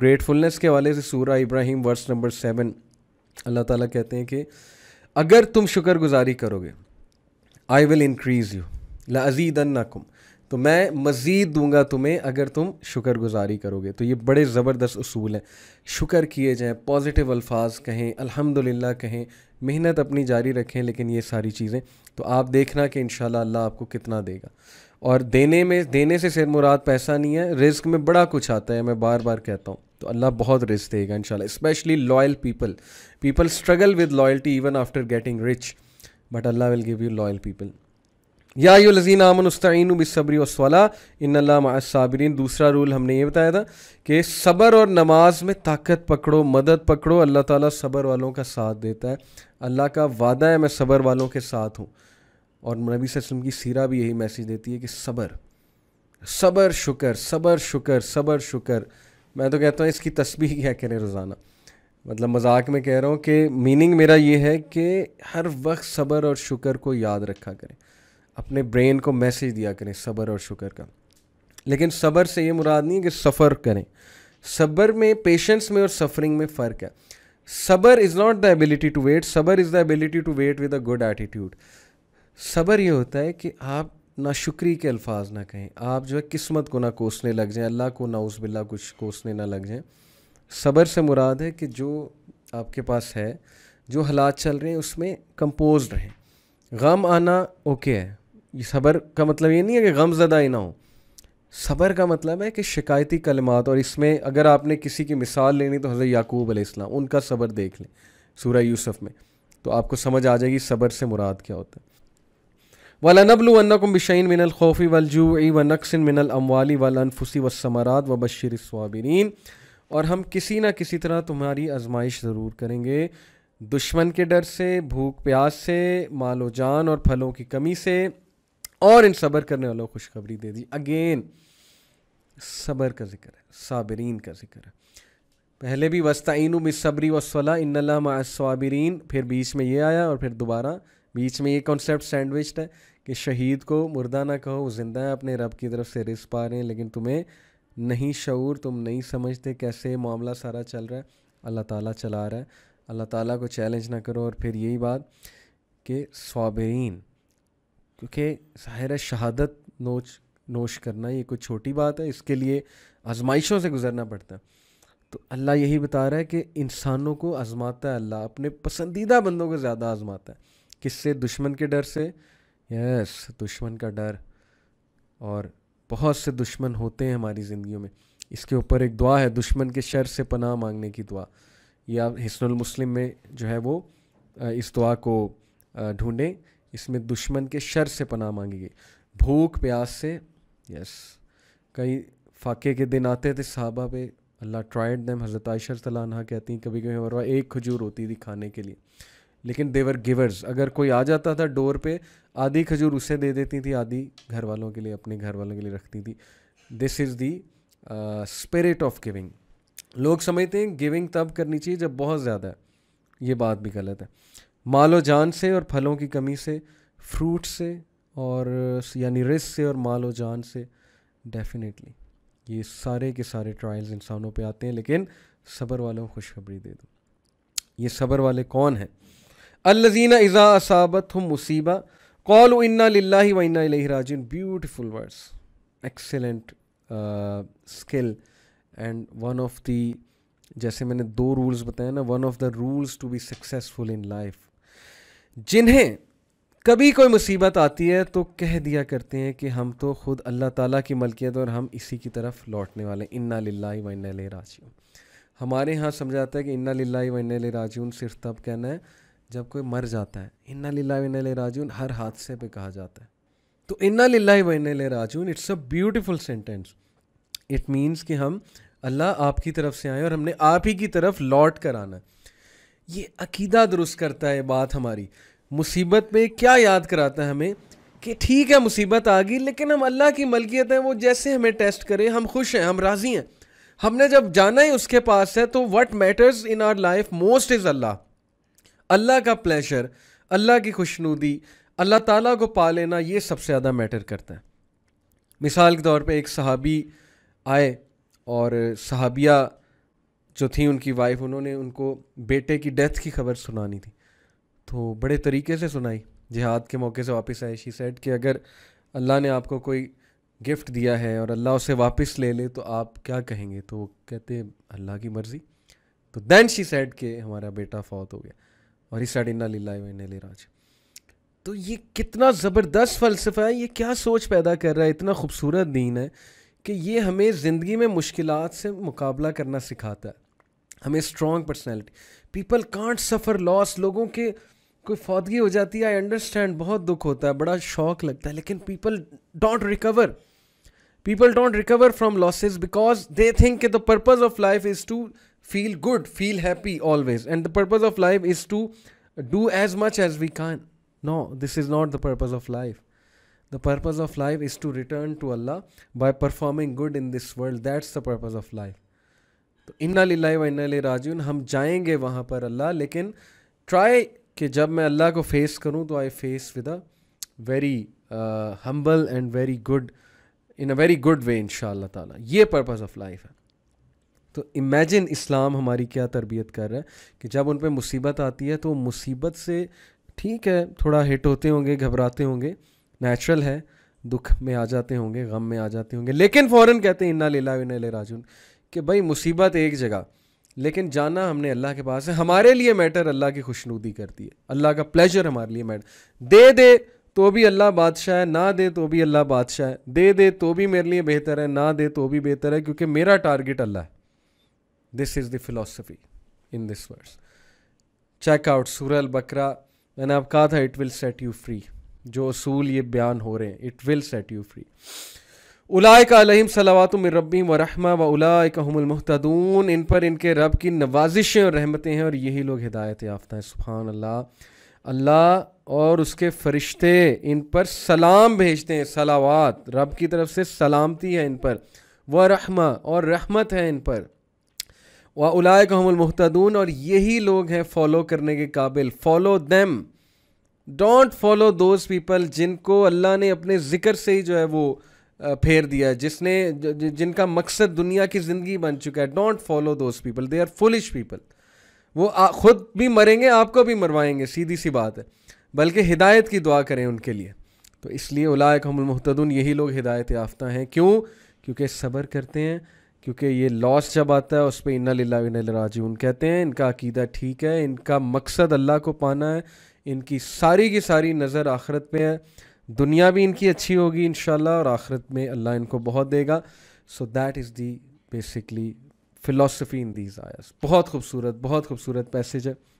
Gratefulness के हवाले से सूर इब्राहिम वर्स नंबर सेवन अल्लाह ताला कहते हैं कि अगर तुम शुक्र गुज़ारी करोगे आई विल इंक्रीज़ यू ला अजीद अन्नाकुम तो मैं मज़ीद दूंगा तुम्हें अगर तुम शुक्र गुज़ारी करोगे तो ये बड़े ज़बरदस्त असूल हैं शुक्र किए जाएँ पॉजिटिव अल्फाज कहें अल्हम्दुलिल्लाह कहें मेहनत अपनी जारी रखें लेकिन ये सारी चीज़ें तो आप देखना कि इन अल्लाह आपको कितना देगा और देने में देने से सिर मुराद पैसा नहीं है रिस्क में बड़ा कुछ आता है मैं बार बार कहता हूँ तो अल्लाह बहुत रिज देगा especially loyal people people struggle with loyalty even after getting rich but अल्लाह will give you loyal people या यो लजीन आमन उस्तीन बिसबरी वसला इन दूसरा रूल हमने ये बताया था कि सबर और नमाज में ताकत पकड़ो मदद पकड़ो अल्लाह ताला सबर वालों का साथ देता है अल्लाह का वादा है मैं सबर वालों के साथ हूँ और नबी वसम की सीरा भी यही मैसेज देती है कि सबर सबर शुक्र सबर शुक्र सबर शुक्र मैं तो कहता हूँ इसकी तस्वीर क्या करें रोज़ाना मतलब मजाक में कह रहा हूँ कि मीनिंग मेरा ये है कि हर वक्त सब्र और शुक्र को याद रखा करें अपने ब्रेन को मैसेज दिया करें सब्र और शुक्र का लेकिन सब्र से ये मुराद नहीं है कि सफ़र करें सब्र में पेशेंस में और सफरिंग में फ़र्क है सबर is not the ability to wait सबर is the ability to wait with a good attitude सबर ये होता है कि आप ना शुक्री के अल्फाज ना कहें आप जो है किस्मत को ना कोसने लग जाएं अल्लाह को ना उस बिल्ला कुछ कोसने ना लग जाएं सब्र से मुराद है कि जो आपके पास है जो हालात चल रहे हैं उसमें कंपोज रहें गम आना ओके है ये सब्र का मतलब ये नहीं है कि गम ज़दा ही ना हो सब्र का मतलब है कि शिकायती कलमात और इसमें अगर आपने किसी की मिसाल लेनी तो हज़रत याकूब अलैहिस्सलाम उनका सब्र देख लें सूरह यूसुफ में तो आपको समझ आ जाएगी सब्र से मुराद क्या होता है वलनबलवनकुम बिशन मिनल खौफ़ी वलजू व नक्सन मिनल अमवाली वलनफुसी समरात व बशर स्वाबरीन और हम किसी ना किसी तरह तुम्हारी आजमाइश ज़रूर करेंगे दुश्मन के डर से भूख प्यास से मालो जान और फलों की कमी से और इन सब्र करने वालों को खुशखबरी दे दी अगेन सब्र का जिक्र है साबरीन का जिक्र है पहले भी वस्ताइन बिसबरी वसला इन मासवाबरीन फिर बीच में ये आया और फिर दोबारा बीच में ये कॉन्सेप्ट सैंडविच्ड है कि शहीद को मुर्दा ना कहो वो ज़िंदा है अपने रब की तरफ से रिस पा रहे हैं लेकिन तुम्हें नहीं शूर तुम नहीं समझते कैसे मामला सारा चल रहा है अल्लाह ताला चला रहा है अल्लाह ताला को चैलेंज ना करो और फिर यही बात कि स्वाबरीन क्योंकि ज़ाहिर है शहादत नोच नोश करना ये कोई छोटी बात है इसके लिए आजमाइशों से गुजरना पड़ता है तो अल्लाह यही बता रहा है कि इंसानों को आजमाता है अल्लाह अपने पसंदीदा बंदों को ज़्यादा आजमाता है किससे दुश्मन के डर से यस दुश्मन का डर और बहुत से दुश्मन होते हैं हमारी ज़िंदगी में इसके ऊपर एक दुआ है दुश्मन के शर से पनाह मांगने की दुआ या आप मुस्लिम में जो है वो इस दुआ को ढूंढें इसमें दुश्मन के शर से पनाह गई भूख प्यास से यस कई फाके के दिन आते थे साहबा पे अल्लाह ट्राइड दैम हज़रत आयशर तला कहती हैं कभी कभी हमारे एक खजूर होती थी खाने के लिए लेकिन देवर गिवर्स अगर कोई आ जाता था डोर पे आधी खजूर उसे दे देती थी आधी घर वालों के लिए अपने घर वालों के लिए रखती थी this is the spirit of giving लोग समझते हैं गिविंग तब करनी चाहिए जब बहुत ज़्यादा है ये बात भी गलत है मालो जान से और फलों की कमी से फ्रूट से और यानी रिस से और मालो जान से डेफिनेटली ये सारे के सारे ट्रायल्स इंसानों पे आते हैं लेकिन सब्र वालों को खुशखबरी दे दो ये सब्र वाले कौन हैं अल्लजीना इज़ा असाबत हम मुसीबा कौल इन्ना लाला वन्ना इन्ना beautiful words excellent skill and one of the जैसे मैंने दो रूल्स बताए ना one of the rules to be successful in life जिन्हें कभी कोई मुसीबत आती है तो कह दिया करते हैं कि हम तो खुद अल्लाह ताला की मलकियत और हम इसी की तरफ लौटने वाले इन्ना ला व इन्ना हमारे यहाँ समझाता है कि इन्ना लाला व इन्ना सिर्फ तब कहना है जब कोई मर जाता है इन्ना लिल्ला ले राजून हर हादसे पे कहा जाता है तो इन्ना लिल्ला ले राजून it's a beautiful sentence it means कि हम अल्लाह आपकी तरफ से आए और हमने आप ही की तरफ लौट कर आना ये अकीदा दुरुस्त करता है बात हमारी मुसीबत में क्या याद कराता है हमें कि ठीक है मुसीबत आ गई लेकिन हम अल्लाह की मलकियत है वो जैसे हमें टेस्ट करें हम खुश हैं हम राज़ी हैं हमने जब जाना ही उसके पास है तो what matters in our life most is अल्लाह अल्लाह का प्लेशर अल्लाह की खुशनुदी अल्लाह ताला को पा लेना ये सबसे ज़्यादा मैटर करता है मिसाल के तौर पे एक सहाबी आए और सहाबिया जो थी उनकी वाइफ उन्होंने उनको बेटे की डेथ की खबर सुनानी थी तो बड़े तरीके से सुनाई जिहाद के मौके से वापस आए शी सेट कि अगर अल्लाह ने आपको कोई गिफ्ट दिया है और अल्लाह उसे वापस ले ले तो आप क्या कहेंगे तो कहते अल्लाह की मर्ज़ी तो दैन शी सेट के हमारा बेटा फौत हो गया और ही साइड इन्ना लीला राज तो ये कितना ज़बरदस्त फ़लसफ़ा है ये क्या सोच पैदा कर रहा है इतना खूबसूरत दीन है कि ये हमें ज़िंदगी में मुश्किल से मुकाबला करना सिखाता है हमें strong personality people can't suffer loss लोगों के कोई फौदगी हो जाती है आई अंडरस्टैंड बहुत दुख होता है बड़ा शौक लगता है लेकिन people don't recover people don't recover from losses because they think the purpose of life is to feel good, feel happy always. And the purpose of life is to do as much as we can. No, this is not the purpose of life. The purpose of life is to return to Allah by performing good in this world. That's the purpose of life. तो इन्ना wa व इन्ना इलैहि Ham हम जाएंगे वहाँ पर अल्लाह लेकिन try कि जब मैं अल्लाह को फेस करूँ तो I face with a very humble and very good in a very good way in ताला ये पर्पज़ ऑफ लाइफ है तो इमेजिन इस्लाम हमारी क्या तरबियत कर रहा है कि जब उन पर मुसीबत आती है तो मुसीबत से ठीक है थोड़ा हिट होते होंगे घबराते होंगे नेचुरल है दुख में आ जाते होंगे गम में आ जाते होंगे लेकिन फ़ौरन कहते हैं इन्ना लीला इन्ना ले राजून कि भाई मुसीबत एक जगह लेकिन जाना हमने अल्लाह के पास है हमारे लिए मैटर अल्लाह की खुशनुदी करती है अल्लाह का प्लेजर हमारे लिए मैटर दे दे तो भी अल्लाह बादशाह है ना दे तो भी अल्लाह बादशाह है दे दे तो भी मेरे लिए बेहतर है ना दे तो भी बेहतर है क्योंकि मेरा टारगेट अल्लाह है this is the philosophy in this verse. Check out Surah Al मैंने आप कहा था it will set you free जो असूल ये बयान हो रहे हैं it will set you free उलायक अलहिम सलावात रबी व रहमा व उलायकमतदून इन पर इनके रब की नवाजिशें और रहमतें हैं और यही लोग हिदायत याफ्ता हैं सुबहान अल्लाह अल्लाह और उसके फ़रिश्ते इन पर सलाम भेजते हैं सलावात रब की तरफ से सलामती है इन पर व रहमा और रहमत है इन पर वाउलाक हमलमहतून और यही लोग हैं फॉलो करने के काबिल follow them don't follow those people जिनको अल्लाह ने अपने ज़िक्र से ही जो है वो फेर दिया है जिसने जिनका मकसद दुनिया की ज़िंदगी बन चुका है don't follow those people they are foolish people वो खुद भी मरेंगे आपको भी मरवाएंगे सीधी सी बात है बल्कि हिदायत की दुआ करें उनके लिए तो इसलिए उलाक हमलमहतून यही लोग हिदायत याफ्ता हैं क्यों क्योंकि सब्र करते हैं क्योंकि ये लॉस जब आता है उस पर इन्ना ला कहते हैं इनका अकीदा ठीक है इनका मकसद अल्लाह को पाना है इनकी सारी की सारी नज़र आखरत पे है दुनिया भी इनकी अच्छी होगी इन और आखरत में अल्लाह इनको बहुत देगा so that is the basically philosophy in these eyes बहुत खूबसूरत बहुत खूबसूरत पैसेज है